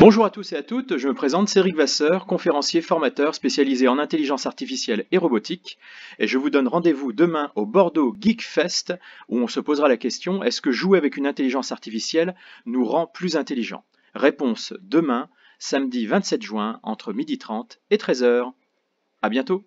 Bonjour à tous et à toutes, je me présente, c'est Vasseur, conférencier, formateur spécialisé en intelligence artificielle et robotique, et je vous donne rendez-vous demain au Bordeaux Geek Fest, où on se posera la question, est-ce que jouer avec une intelligence artificielle nous rend plus intelligents Réponse demain, samedi 27 juin, entre 12h30 et 13h. À bientôt